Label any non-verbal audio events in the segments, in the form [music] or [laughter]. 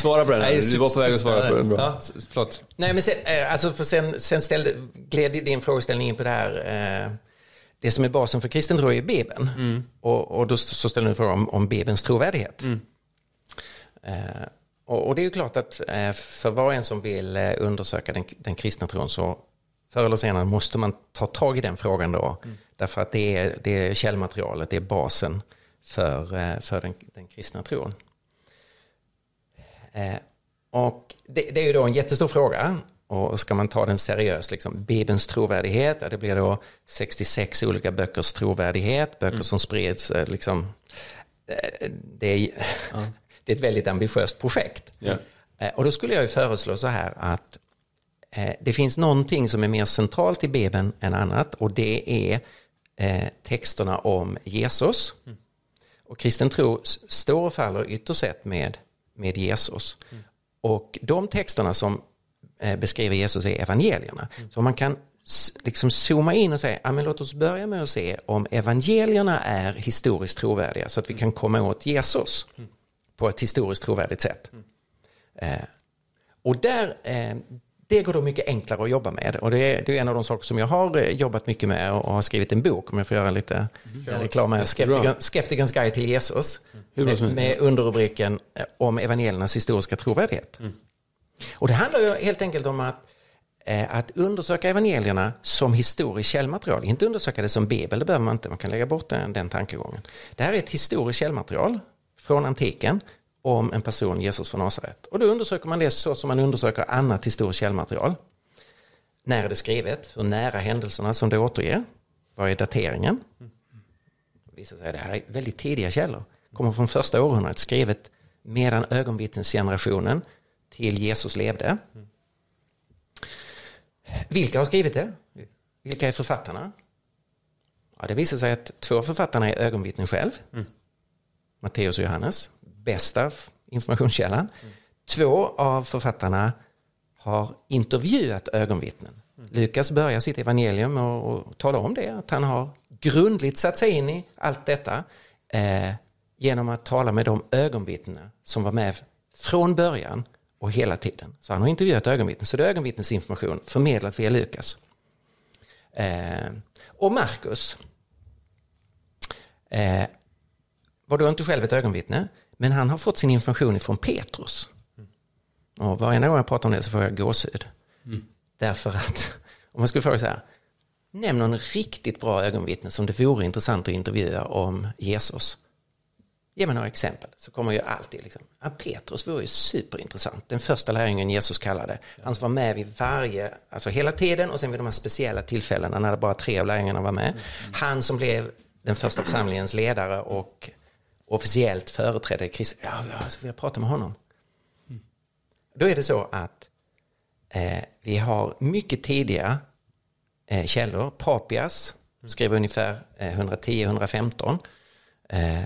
svara på den. Nej, du var på väg att svara på den. Ja, förlåt. Nej, men sen, eh, alltså för sen, sen ställde, gled din frågeställning in på det här. Eh, det som är basen för kristen tro är ju Bibeln. Mm. Och, och då så ställer du frågan om, om Bibelns trovärdighet. Mm. Eh, och, och, det är ju klart att för var och en som vill undersöka den, den kristna tron så förr eller senare måste man ta tag i den frågan då. Mm. Därför att det är, det är källmaterialet, det är basen för, för den, den kristna tron. Eh, och det, det, är ju då en jättestor fråga. Och ska man ta den seriöst, liksom, Bibelns trovärdighet, det blir då 66 olika böckers trovärdighet, böcker mm. som sprids. Eh, liksom, eh, det, är, ja. [laughs] det är ett väldigt ambitiöst projekt. Ja. Och då skulle jag ju föreslå så här att det finns någonting som är mer centralt i Bibeln än annat och det är texterna om Jesus. Mm. Och kristen tro står och faller ytterst sett med med Jesus. Mm. Och de texterna som eh, beskriver Jesus är evangelierna. Mm. Så man kan liksom zooma in och säga, ja, låt oss börja med att se om evangelierna är historiskt trovärdiga så att vi mm. kan komma åt Jesus mm. på ett historiskt trovärdigt sätt. Mm. Eh, och där, eh, det går då mycket enklare att jobba med och det är, det är en av de saker som jag har eh, jobbat mycket med och har skrivit en bok om jag får göra lite mm. reklam här. Skeptiken, guide till Jesus med, med underrubriken eh, om evangeliernas historiska trovärdighet. Mm. Och det handlar ju helt enkelt om att eh, att undersöka evangelierna som historiskt källmaterial, inte undersöka det som bibel, det behöver man inte, man kan lägga bort den, den tankegången. Det här är ett historiskt källmaterial från antiken om en person, Jesus från Nasaret. Och då undersöker man det så som man undersöker annat historiskt källmaterial. När är det skrivet? Hur nära händelserna som det återger? Vad är dateringen? Vissa säger det här är väldigt tidiga källor. Kommer från första århundradet, skrivet medan ögonvittnesgenerationen till Jesus levde. Vilka har skrivit det? Vilka är författarna? Ja, det visar sig att två författarna är ögonvittnen själv. Mm. Matteus och Johannes bästa informationskällan. Mm. Två av författarna har intervjuat ögonvittnen. Mm. Lukas börjar sitt evangelium och, och talar om det, att han har grundligt satt sig in i allt detta eh, genom att tala med de ögonvittnen som var med från början och hela tiden. Så han har intervjuat ögonvittnen, så det är ögonvittnesinformation förmedlad via Lukas. Eh, och Markus eh, var då inte själv ett ögonvittne, men han har fått sin information ifrån Petrus. Mm. Och varje gång jag pratar om det så får jag gåshud. Mm. Därför att, [laughs] om man skulle fråga så här, nämn någon riktigt bra ögonvittne som det vore intressant att intervjua om Jesus. Ge mig några exempel, så kommer ju alltid liksom, ja, Petrus vore ju superintressant, den första lärjungen Jesus kallade. Han som var med vid varje, alltså hela tiden och sen vid de här speciella tillfällena när det bara tre av lärjungarna var med. Mm. Han som blev den första församlingens ledare och officiellt företrädare Kristus. Ja, jag skulle prata med honom. Mm. Då är det så att eh, vi har mycket tidiga eh, källor. Papias mm. skriver ungefär eh, 110-115. Eh,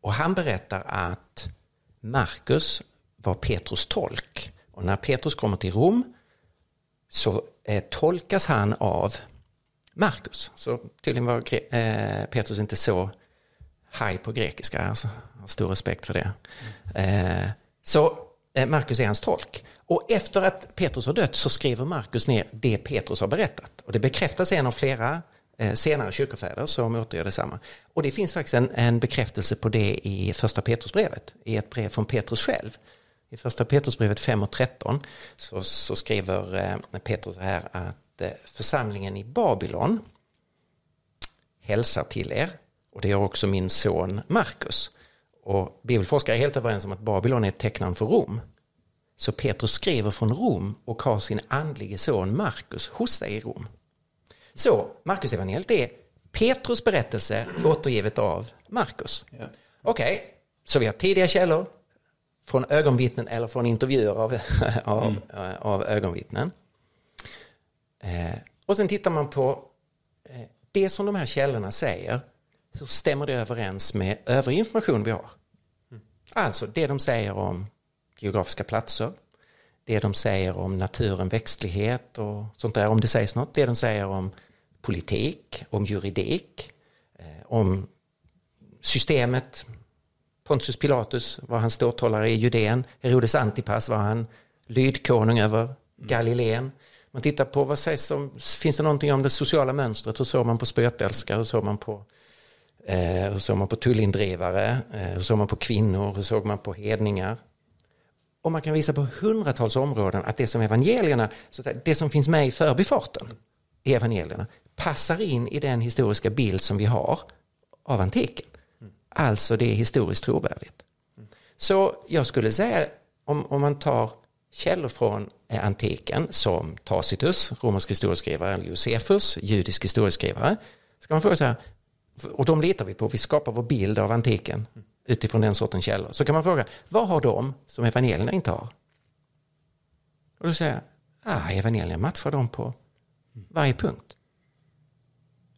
och han berättar att Markus var Petrus tolk. Och när Petrus kommer till Rom så eh, tolkas han av Markus. Så tydligen var eh, Petrus inte så haj på grekiska. Alltså. har stor respekt för det. Eh, så eh, Markus är hans tolk. Och efter att Petrus har dött så skriver Markus ner det Petrus har berättat. Och det bekräftas en av flera eh, senare kyrkofäder som återger detsamma. Och det finns faktiskt en, en bekräftelse på det i första Petrusbrevet, i ett brev från Petrus själv. I första Petrusbrevet 5 och 13 så, så skriver eh, Petrus här att församlingen i Babylon hälsar till er, och det gör också min son Markus. Och bibelforskare är helt överens om att Babylon är ett tecknamn för Rom. Så Petrus skriver från Rom och har sin andlige son Markus hos sig i Rom. Så Markus evangeliet är Petrus berättelse återgivet av Markus. Ja. Okej, okay, så vi har tidiga källor från ögonvittnen eller från intervjuer av, [laughs] av, mm. Eh, av ögonvittnen. Eh, och sen tittar man på eh, det som de här källorna säger hur stämmer det överens med övrig information vi har? Mm. Alltså det de säger om geografiska platser, det de säger om naturen, växtlighet och sånt där, om det sägs något, det de säger om politik, om juridik, eh, om systemet, Pontius Pilatus, var hans ståthållare i Judeen, Herodes Antipas var han lydkonung över Galileen. Man tittar på vad sägs om, finns det någonting om det sociala mönstret, hur såg man på spötälskar, hur såg man på Eh, hur såg man på tullindrivare? Eh, hur såg man på kvinnor? Hur såg man på hedningar? Och man kan visa på hundratals områden att det som evangelierna, det som finns med i förbifarten i evangelierna, passar in i den historiska bild som vi har av antiken. Alltså det är historiskt trovärdigt. Så jag skulle säga, om, om man tar källor från eh, antiken som Tacitus, romersk historieskrivare, eller Josefus, judisk historieskrivare, ska man fråga så här, och de litar vi på. Vi skapar vår bild av antiken utifrån den sortens källor. Så kan man fråga, vad har de som evangelierna inte har? Och då säger jag, ah, evangelierna matchar dem på varje punkt.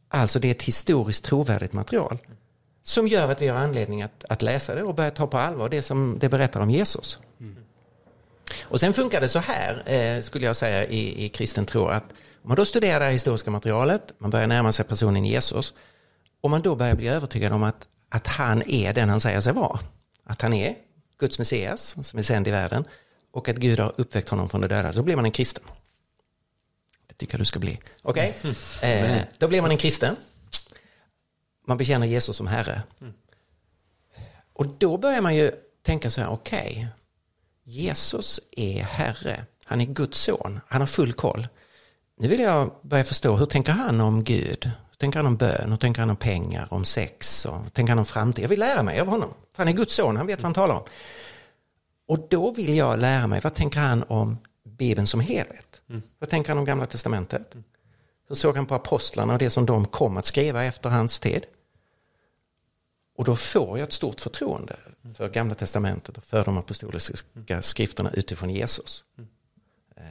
Alltså det är ett historiskt trovärdigt material som gör att vi har anledning att, att läsa det och börja ta på allvar det som det berättar om Jesus. Och sen funkar det så här, eh, skulle jag säga, i, i kristen tro att om man då studerar det historiska materialet, man börjar närma sig personen Jesus, om man då börjar bli övertygad om att, att han är den han säger sig vara, att han är Guds Messias som är sänd i världen och att Gud har uppväckt honom från de döda, då blir man en kristen. Det tycker jag du ska bli. Okej, okay? [laughs] mm. eh, då blir man en kristen. Man bekänner Jesus som Herre. Mm. Och då börjar man ju tänka så här, okej, okay, Jesus är Herre, han är Guds son, han har full koll. Nu vill jag börja förstå, hur tänker han om Gud? Tänker han om bön och tänker han om pengar, om sex och tänker han om framtid. Jag vill lära mig av honom. Han är Guds son, han vet vad han talar om. Och då vill jag lära mig, vad tänker han om Bibeln som helhet? Mm. Vad tänker han om Gamla Testamentet? Mm. Hur såg han på apostlarna och det som de kom att skriva efter hans tid? Och då får jag ett stort förtroende för Gamla Testamentet och för de apostoliska skrifterna utifrån Jesus. Mm.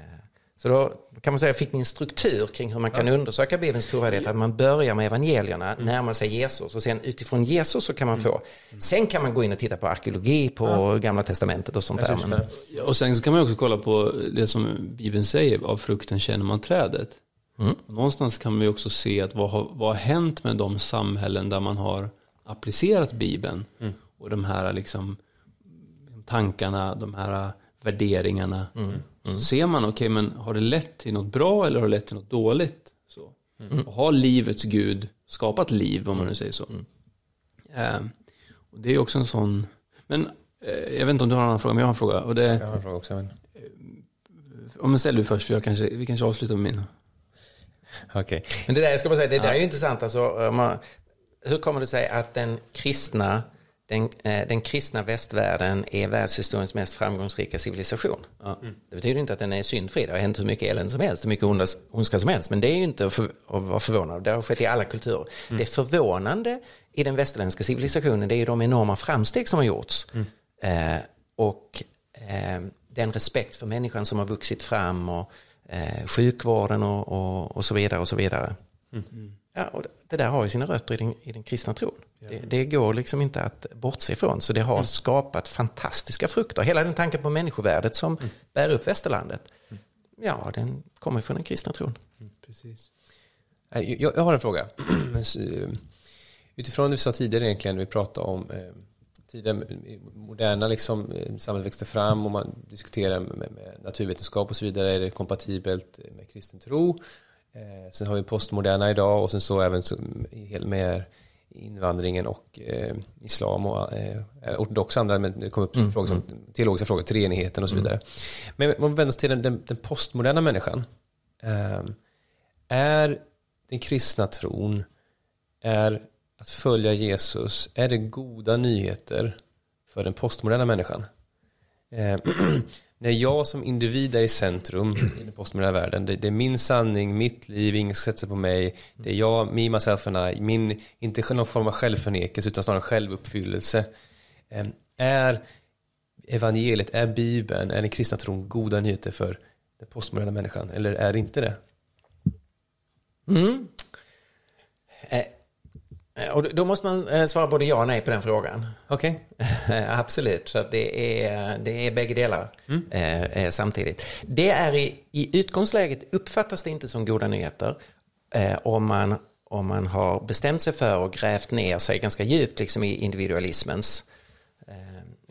Eh, så då kan man säga fick ni en struktur kring hur man kan ja. undersöka Bibelns trovärdighet. Att man börjar med evangelierna, mm. närmar sig Jesus och sen utifrån Jesus så kan man mm. få. Mm. Sen kan man gå in och titta på arkeologi på ja. Gamla Testamentet och sånt där. Men... Och sen så kan man också kolla på det som Bibeln säger, av frukten känner man trädet. Mm. Någonstans kan man ju också se att vad har, vad har hänt med de samhällen där man har applicerat Bibeln mm. och de här liksom, tankarna, de här värderingarna. Mm. Mm. Så ser man, okej okay, men har det lett till något bra eller har det lett till något dåligt? Så. Mm. Och har livets gud skapat liv om man nu säger så? Eh, och det är också en sån, men eh, jag vet inte om du har en annan fråga, men jag har en fråga. Och det, jag har en fråga också. Men... Eh, om men ställ du först, för jag kanske, vi kanske avslutar med min. Okej. Okay. Men det där, jag ska bara säga, det där ja. är ju intressant. Alltså, man, hur kommer det sig att den kristna den, eh, den, kristna västvärlden är världshistoriens mest framgångsrika civilisation. Ja. Mm. Det betyder inte att den är syndfri, det har hänt hur mycket elände som helst, hur mycket onda, ondska som helst, men det är ju inte att, för, att vara förvånad, det har skett i alla kulturer. Mm. Det förvånande i den västerländska civilisationen det är ju de enorma framsteg som har gjorts. Mm. Eh, och eh, den respekt för människan som har vuxit fram och eh, sjukvården och, och, och, så vidare och så vidare. Mm. Mm. Ja, och det där har ju sina rötter i den, i den kristna tron. Ja. Det, det, går liksom inte att bortse ifrån. Så det har mm. skapat fantastiska frukter. Hela den tanken på människovärdet som mm. bär upp västerlandet, mm. ja, den kommer från den kristna tron. Mm, precis. Jag, jag, har en fråga. [clears throat] Eh, utifrån det vi sa tidigare egentligen, vi pratade om eh, tiden moderna liksom, eh, samhället växte fram och man diskuterar med, med naturvetenskap och så vidare, är det kompatibelt med kristen tro? Eh, sen har vi postmoderna idag och sen så även så, invandringen och eh, islam och eh, eh ortodoxa andra, men det kommer upp mm. frågor som mm. teologiska frågor, treenigheten och så mm. vidare. Mm. Men om vi vänder oss till den, den, den postmoderna människan. Eh, är den kristna tron, är att följa Jesus, är det goda nyheter för den postmoderna människan? Ehm, [clears throat] när jag som individ är i centrum i den postmoderna världen, det, det, är min sanning, mitt liv, ingen ska sätta sig på mig, det är jag, me, myself and I, min, inte någon form av självförnekelse utan snarare självuppfyllelse. Ehm, är evangeliet, är bibeln, är den kristna tron goda nyheter för den postmoderna människan eller är det inte det? Mm. Eh, och då måste man eh, svara både ja och nej på den frågan. Okej. Okay. [laughs] Absolut, så det är, det är bägge delar mm. Eh, samtidigt. Det är i, i utgångsläget uppfattas det inte som goda nyheter om man, om man har bestämt sig för och grävt ner sig ganska djupt liksom, i individualismens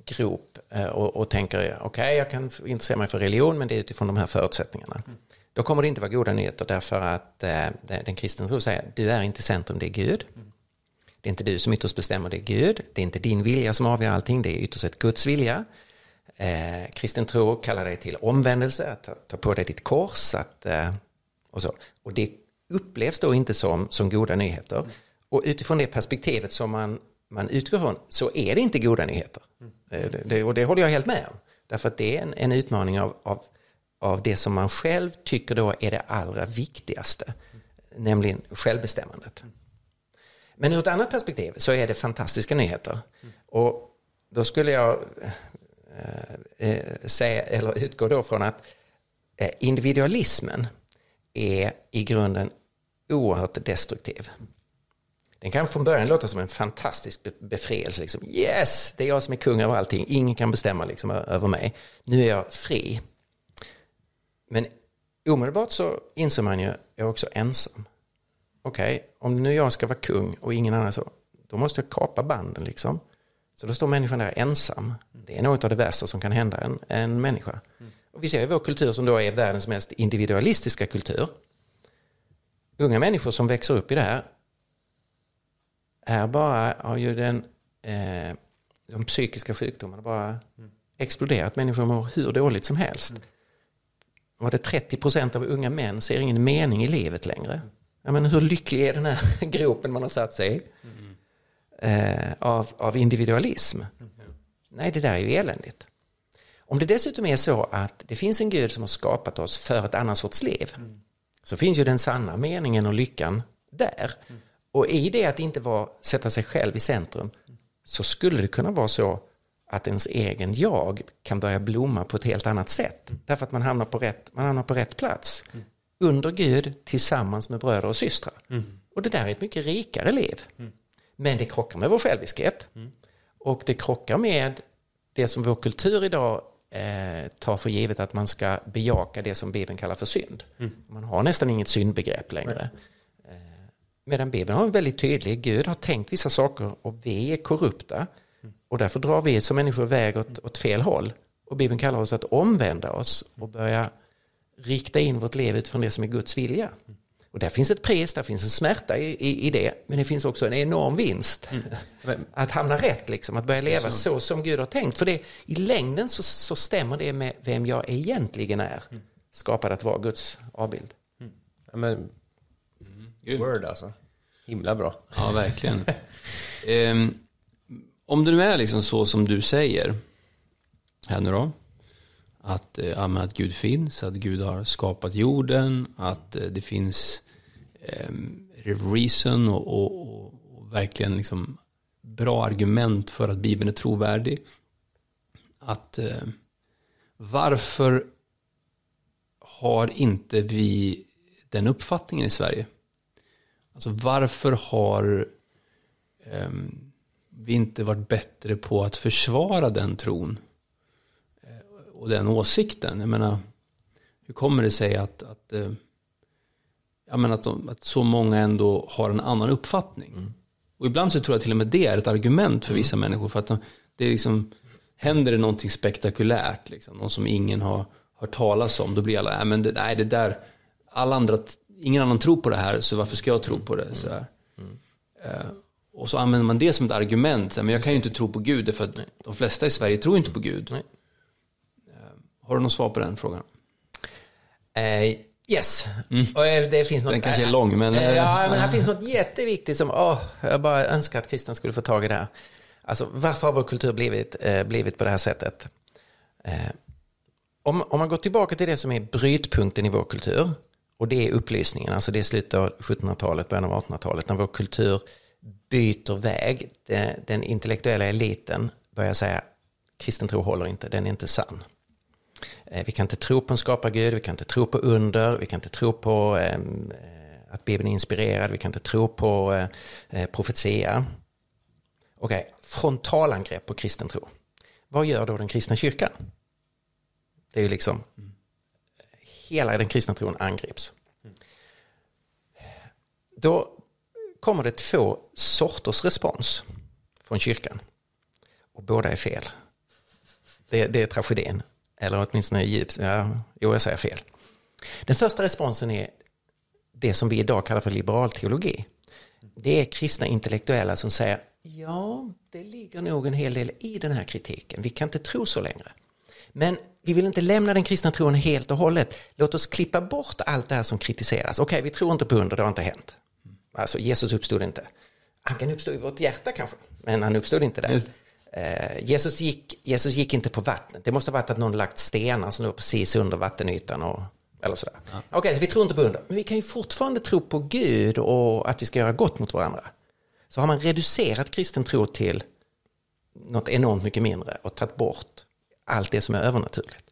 grop och, och tänker okej, okay, jag kan intressera mig för religion men det är utifrån de här förutsättningarna. Mm. Då kommer det inte vara goda nyheter därför att den kristna tron säger du är inte centrum, det är Gud. Mm. Det är inte du som ytterst bestämmer, det är Gud. Det är inte din vilja som avgör allting, det är ytterst ett Guds vilja. Eh, kristen tro kallar dig till omvändelse, att ta, ta på dig ditt kors. Att, eh, och, så. och det upplevs då inte som, som goda nyheter. Mm. Och utifrån det perspektivet som man, man utgår från så är det inte goda nyheter. Mm. Eh, det, och det håller jag helt med om. Därför att det är en, en utmaning av, av, av det som man själv tycker då är det allra viktigaste. Mm. Nämligen självbestämmandet. Mm. Men ur ett annat perspektiv så är det fantastiska nyheter. Mm. Och då skulle jag eh, eh, säga, eller utgå då från att eh, individualismen är i grunden oerhört destruktiv. Den kan från början låta som en fantastisk befrielse. Liksom. Yes, det är jag som är kung över allting. Ingen kan bestämma liksom, över mig. Nu är jag fri. Men omedelbart så inser man ju, jag är också ensam okej, okay, om nu jag ska vara kung och ingen annan så, då måste jag kapa banden liksom. Så då står människan där ensam. Det är något av det värsta som kan hända en, en människa. Och vi ser i vår kultur som då är världens mest individualistiska kultur. Unga människor som växer upp i det här är bara, har ju den, eh, de psykiska sjukdomarna bara mm. exploderat. Människor mår hur dåligt som helst. Mm. Var det 30 procent av unga män ser ingen mening i livet längre. Mm. Ja, men hur lycklig är den här [laughs] gropen man har satt sig i? Mm. Eh, av, av individualism. Mm. Nej, det där är ju eländigt. Om det dessutom är så att det finns en Gud som har skapat oss för ett annat sorts liv, mm. så finns ju den sanna meningen och lyckan där. Och i det att inte vara, sätta sig själv i centrum, så skulle det kunna vara så att ens egen jag kan börja blomma på ett helt annat sätt. Därför att man hamnar på rätt, man hamnar på rätt plats under Gud tillsammans med bröder och systrar. Mm. Och det där är ett mycket rikare liv. Mm. Men det krockar med vår själviskhet. Mm. Och det krockar med det som vår kultur idag eh, tar för givet att man ska bejaka det som Bibeln kallar för synd. Mm. Man har nästan inget syndbegrepp längre. Eh, medan Bibeln har en väldigt tydlig, Gud har tänkt vissa saker och vi är korrupta. Mm. Och därför drar vi som människor iväg åt, åt fel håll. Och Bibeln kallar oss att omvända oss och börja rikta in vårt liv utifrån det som är Guds vilja. Och där finns ett pris, där finns en smärta i, i, i det, men det finns också en enorm vinst. Mm. Att hamna rätt, liksom, att börja leva så som Gud har tänkt. För det, i längden så, så stämmer det med vem jag egentligen är, mm. skapad att vara Guds avbild. Mm. Ja, men, mm. Word alltså. Himla bra. Ja, verkligen. um, om det nu är liksom så som du säger, här nu då, att, eh, ja, att Gud finns, att Gud har skapat jorden, att eh, det finns ehm, reason och, och, och verkligen liksom bra argument för att Bibeln är trovärdig. Att eh, varför har inte vi den uppfattningen i Sverige? Alltså varför har ehm, vi inte varit bättre på att försvara den tron? och den åsikten. Jag menar, hur kommer det sig att, att, eh, jag menar att, de, att så många ändå har en annan uppfattning? Mm. Och ibland så tror jag till och med det är ett argument för mm. vissa mm. människor. För att det är liksom, händer det någonting spektakulärt, liksom, någon som ingen har hört talas om, då blir alla, nej, äh, men det, nej, det där, alla andra, ingen annan tror på det här, så varför ska jag tro mm. på det? Så mm. uh, och så använder man det som ett argument, men jag kan ju inte tro på Gud, för att de flesta i Sverige tror inte på Gud. Nej. Har du något svar på den frågan? Eh, yes, mm. och eh, det finns något, den kanske är lång men... Eh, ja, eh, men här eh. finns något jätteviktigt som oh, jag bara önskar att kristna skulle få tag i det här. Alltså varför har vår kultur blivit, eh, blivit på det här sättet? om, om man går tillbaka till det som är brytpunkten i vår kultur och det är upplysningen, alltså det är slutet av 1700-talet, början av 1800-talet när vår kultur byter väg. Den intellektuella eliten börjar säga kristen tro håller inte, den är inte sann. Eh, vi kan inte tro på en skapargud, vi kan inte tro på under, vi kan inte tro på ehm, eh, att Bibeln är inspirerad, vi kan inte tro på eh, profetia. Okej, frontalangrepp på kristen tro. Vad gör då den kristna kyrkan? Det är ju liksom, hela den kristna tron angrips. Då kommer det två sorters respons från kyrkan. Och båda är fel. Det, det är tragedin. Eller åtminstone djupt. Ja, jo, jag säger fel. Den största responsen är det som vi idag kallar för liberal teologi. Det är kristna intellektuella som säger ja, det ligger nog en hel del i den här kritiken. Vi kan inte tro så längre. Men vi vill inte lämna den kristna tron helt och hållet. Låt oss klippa bort allt det här som kritiseras. Okej, vi tror inte på under, det har inte hänt. Alltså, Jesus uppstod inte. Han kan uppstå i vårt hjärta kanske, men han uppstod inte där. Just. Eh, Jesus, gick, Jesus gick inte på vattnet. Det måste ha varit att någon lagt stenar som låg precis under vattenytan. Och, eller sådär. Ja. okay, så vi tror inte på under. Men vi kan ju fortfarande tro på Gud och att vi ska göra gott mot varandra. Så har man reducerat kristen tro till något enormt mycket mindre och tagit bort allt det som är övernaturligt.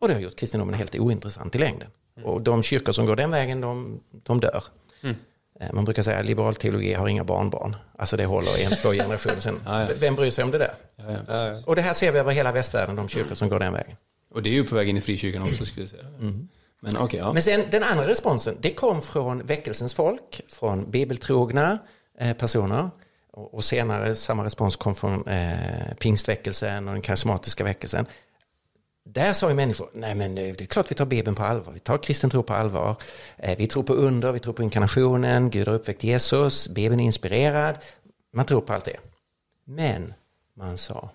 Och det har gjort kristendomen helt ointressant i längden. Mm. Och de kyrkor som går den vägen, de, de dör. Mm. Eh, man brukar säga att liberal teologi har inga barnbarn. Alltså det håller en, två generationer sen. Vem bryr sig om det där? Och det här ser vi över hela västvärlden, de kyrkor som går den vägen. Och det är ju på väg in i frikyrkan också skulle jag säga. Mm. Men, okay, ja. Men sen den andra responsen, det kom från väckelsens folk, från bibeltrogna eh, personer. Och, senare samma respons kom från eh, pingstväckelsen och den karismatiska väckelsen. Där sa ju människor, nej men eh, det är klart vi tar Bibeln på allvar, vi tar kristen tro på allvar. Eh, vi tror på under, vi tror på inkarnationen, Gud har uppväckt Jesus, Bibeln är inspirerad. Man tror på allt det. Men man sa,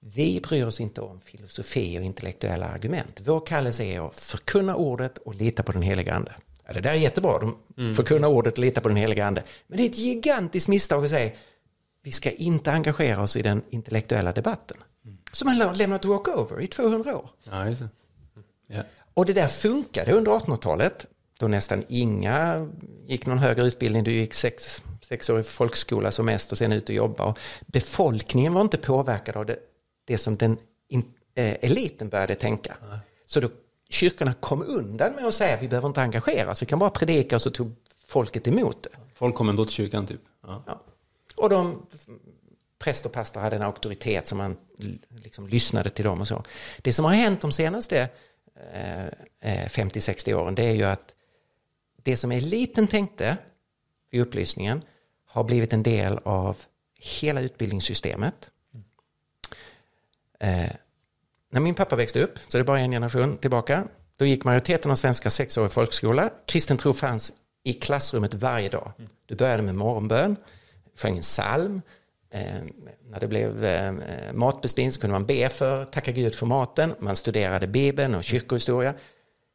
vi bryr oss inte om filosofi och intellektuella argument. Vår kallelse är att förkunna ordet och lita på den heliga ande. Ja, det där är jättebra, de mm. ordet och lita på den heliga ande. Men det är ett gigantiskt misstag att säga, vi ska inte engagera oss i den intellektuella debatten som han lämnat walkover i 200 år. Ja, just det. Yeah. Och det där funkade under 1800-talet då nästan inga gick någon högre utbildning. Du gick sex, sex år i folkskola som mest och sen ut och jobba. Och befolkningen var inte påverkad av det, det som den in, eh, eliten började tänka. Nej. Så då kyrkorna kom undan med att säga vi behöver inte engagera oss, vi kan bara predika och så tog folket emot det. Folk kom ändå till kyrkan typ? Ja. Ja. Och de präst och pastor hade en auktoritet som man liksom lyssnade till dem och så. Det som har hänt de senaste 50-60 eh, eh, åren det är ju att det som eliten tänkte vid upplysningen har blivit en del av hela utbildningssystemet. Eh, när min pappa växte upp, så det är bara en generation tillbaka, då gick majoriteten av svenskar sexårig folkskola. Kristen tro fanns i klassrummet varje dag. Du började med morgonbön, sjöng en psalm, Eh, när det blev eh, matbespisning så kunde man be för, tacka Gud för maten, man studerade Bibeln och kyrkohistoria.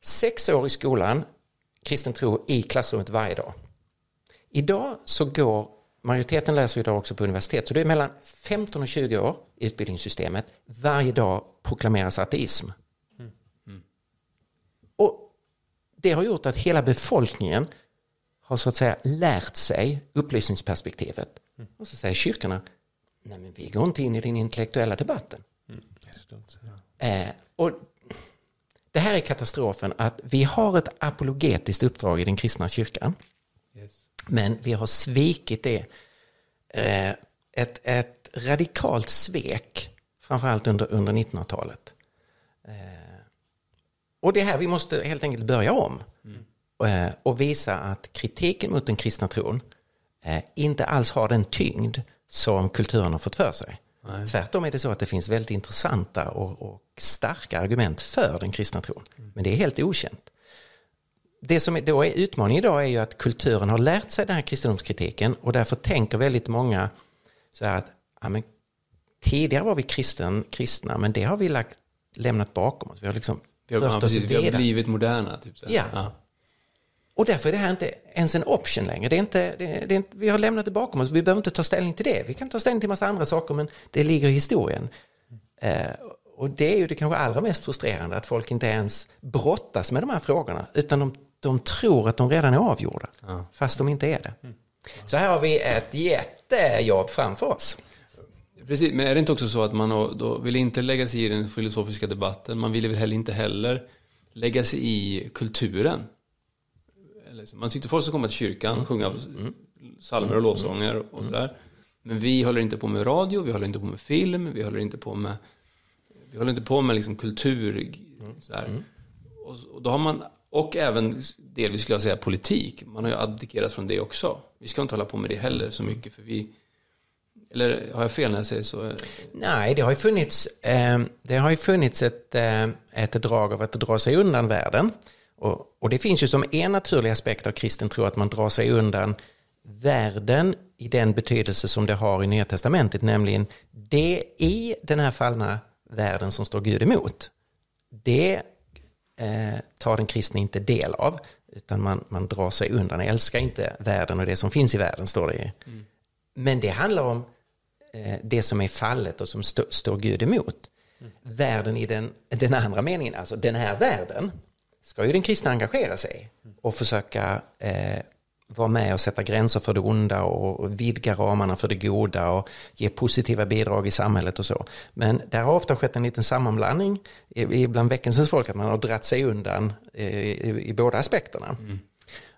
Sex år i skolan, kristen tro i klassrummet varje dag. Idag så går, majoriteten läser idag också på universitet, så det är mellan 15 och 20 år i utbildningssystemet. Varje dag proklameras ateism. Mm. Mm. Och det har gjort att hela befolkningen har så att säga lärt sig upplysningsperspektivet Mm. Och så säger kyrkorna, nej men vi går inte in i den intellektuella debatten. Mm. Eh, och det här är katastrofen att vi har ett apologetiskt uppdrag i den kristna kyrkan. Yes. Men vi har svikit det. Eh, ett, ett radikalt svek, framförallt under, under 1900-talet. Eh, och det är här vi måste helt enkelt börja om. Mm. Eh, och visa att kritiken mot den kristna tron Eh, inte alls har den tyngd som kulturen har fått för sig. Nej. Tvärtom är det så att det finns väldigt intressanta och, och starka argument för den kristna tron. Mm. Men det är helt okänt. Det som då är utmaningen idag är ju att kulturen har lärt sig den här kristendomskritiken och därför tänker väldigt många så här att ja, men, tidigare var vi kristen, kristna men det har vi lagt, lämnat bakom oss. Vi har liksom vi har, ja, precis, vi har blivit moderna. Typ, så. Ja, ja. Och därför är det här inte ens en option längre. Det är inte, det, det är inte, vi har lämnat det bakom oss, vi behöver inte ta ställning till det. Vi kan ta ställning till massa andra saker, men det ligger i historien. Eh, och det är ju det kanske allra mest frustrerande, att folk inte ens brottas med de här frågorna, utan de, de tror att de redan är avgjorda, ja. fast de inte är det. Så här har vi ett jättejobb framför oss. Precis, men är det inte också så att man då vill inte lägga sig i den filosofiska debatten, man vill väl heller inte heller lägga sig i kulturen? man sitter folk som kommer till kyrkan mm. mm. och sjunger mm. och lovsånger och mm. sådär. Men vi håller inte på med radio, vi håller inte på med film, vi håller inte på med, vi håller inte på med liksom kultur. Sådär. Och, och, då har man, och även delvis skulle jag säga politik. Man har ju abdikerat från det också. Vi ska inte hålla på med det heller så mycket för vi, eller har jag fel när jag säger så? Nej, det har ju funnits, eh, det har ju funnits ett, eh, ett drag av att dra sig undan världen. Och, och, det finns ju som en naturlig aspekt av kristen tro att man drar sig undan världen i den betydelse som det har i Nya Testamentet, nämligen det i den här fallna världen som står Gud emot. Det eh, tar den kristne inte del av, utan man, man drar sig undan, älskar inte världen och det som finns i världen, står det i. Mm. Men det handlar om eh, det som är fallet och som st står Gud emot. Mm. Världen i den, den andra meningen, alltså den här världen, ska ju den kristna engagera sig och försöka eh, vara med och sätta gränser för det onda och vidga ramarna för det goda och ge positiva bidrag i samhället och så. Men där har ofta skett en liten sammanblandning bland väckelsens folk, att man har dratt sig undan eh, i båda aspekterna. Mm.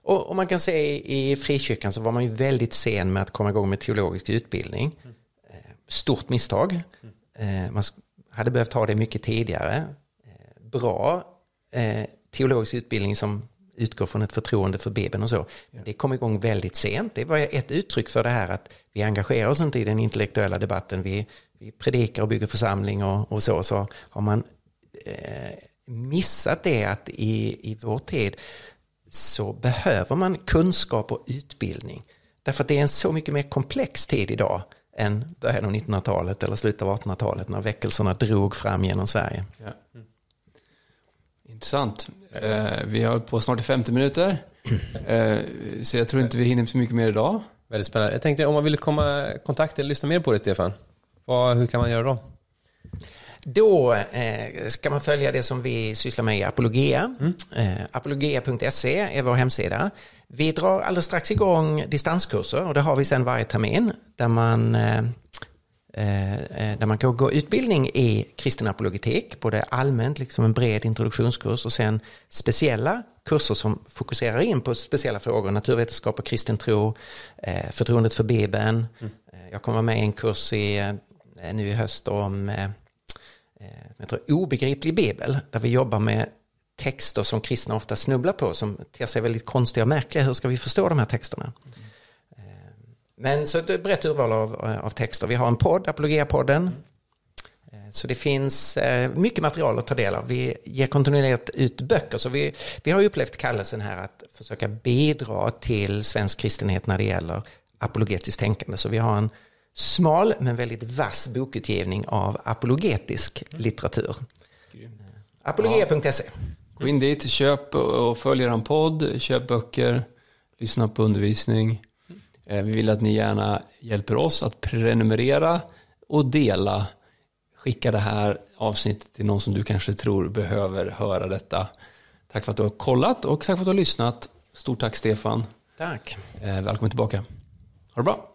Och, man kan se i frikyrkan så var man ju väldigt sen med att komma igång med teologisk utbildning. Eh, stort misstag. Mm. Eh, man hade behövt ha det mycket tidigare. Bra teologisk utbildning som utgår från ett förtroende för Bibeln och så. Det kom igång väldigt sent. Det var ett uttryck för det här att vi engagerar oss inte i den intellektuella debatten. Vi, vi predikar och bygger församling och, och så. Så har man eh, missat det att i, i vår tid så behöver man kunskap och utbildning. Därför att det är en så mycket mer komplex tid idag än början av 1900-talet eller slutet av 1800-talet när väckelserna drog fram genom Sverige. Ja. Mm. Intressant. Eh, vi har hållit på snart i 50 minuter. [clears throat] Eh, så jag tror inte vi hinner så mycket mer idag. Väldigt spännande. Jag tänkte om man vill komma i kontakt eller lyssna mer på dig Stefan, vad, hur kan man göra då? Då eh, ska man följa det som vi sysslar med i Apologia. Mm. Eh, apologia.se är vår hemsida. Vi drar alldeles strax igång distanskurser och det har vi sedan varje termin där man eh, Eh, eh, där man kan gå utbildning i kristen apologetik, både allmänt, liksom en bred introduktionskurs och sen speciella kurser som fokuserar in på speciella frågor, naturvetenskap och kristen tro, eh, förtroendet för Bibeln. Mm. Jag kommer vara med i en kurs i, nu i höst om heter obegriplig bibel, där vi jobbar med texter som kristna ofta snubblar på, som ter sig väldigt konstiga och märkliga. Hur ska vi förstå de här texterna? Mm. Men så ett brett urval av, eh, av texter. Vi har en podd, Apologia-podden. Mm. Eh, så det finns eh, mycket material att ta del av. Vi ger kontinuerligt ut böcker. Så vi, vi har upplevt kallelsen här att försöka bidra till svensk kristenhet när det gäller apologetiskt tänkande. Så vi har en smal men väldigt vass bokutgivning av apologetisk mm. litteratur. Apologia.se Gå in dit, köp och följ er podd, köp böcker, lyssna på undervisning. Eh, vi vill att ni gärna hjälper oss att prenumerera och dela. Skicka det här avsnittet till någon som du kanske tror behöver höra detta. Tack för att du har kollat och tack för att du har lyssnat. Stort tack Stefan. Tack. Eh, välkommen tillbaka. Ha det bra.